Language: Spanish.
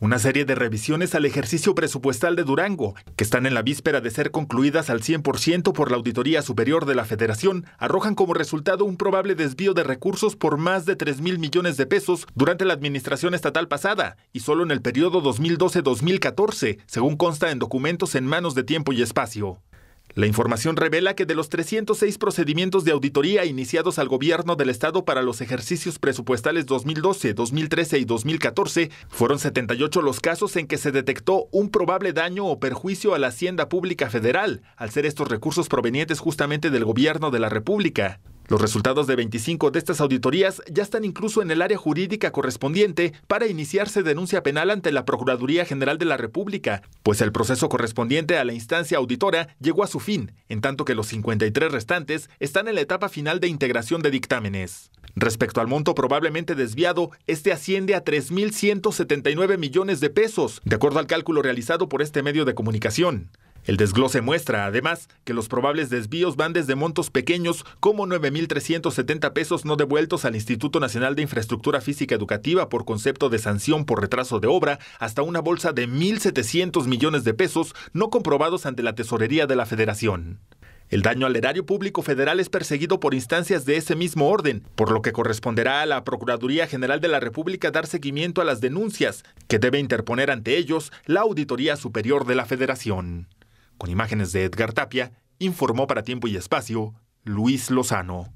Una serie de revisiones al ejercicio presupuestal de Durango, que están en la víspera de ser concluidas al 100% por la Auditoría Superior de la Federación, arrojan como resultado un probable desvío de recursos por más de 3 mil millones de pesos durante la administración estatal pasada y solo en el periodo 2012-2014, según consta en documentos en manos de tiempo y espacio. La información revela que de los 306 procedimientos de auditoría iniciados al gobierno del Estado para los ejercicios presupuestales 2012, 2013 y 2014, fueron 78 los casos en que se detectó un probable daño o perjuicio a la hacienda pública federal, al ser estos recursos provenientes justamente del gobierno de la República. Los resultados de 25 de estas auditorías ya están incluso en el área jurídica correspondiente para iniciarse denuncia penal ante la Procuraduría General de la República, pues el proceso correspondiente a la instancia auditora llegó a su fin, en tanto que los 53 restantes están en la etapa final de integración de dictámenes. Respecto al monto probablemente desviado, este asciende a 3.179 millones de pesos, de acuerdo al cálculo realizado por este medio de comunicación. El desglose muestra, además, que los probables desvíos van desde montos pequeños como 9.370 pesos no devueltos al Instituto Nacional de Infraestructura Física Educativa por concepto de sanción por retraso de obra hasta una bolsa de 1.700 millones de pesos no comprobados ante la tesorería de la Federación. El daño al erario público federal es perseguido por instancias de ese mismo orden, por lo que corresponderá a la Procuraduría General de la República dar seguimiento a las denuncias que debe interponer ante ellos la Auditoría Superior de la Federación. Con imágenes de Edgar Tapia, informó para tiempo y espacio Luis Lozano.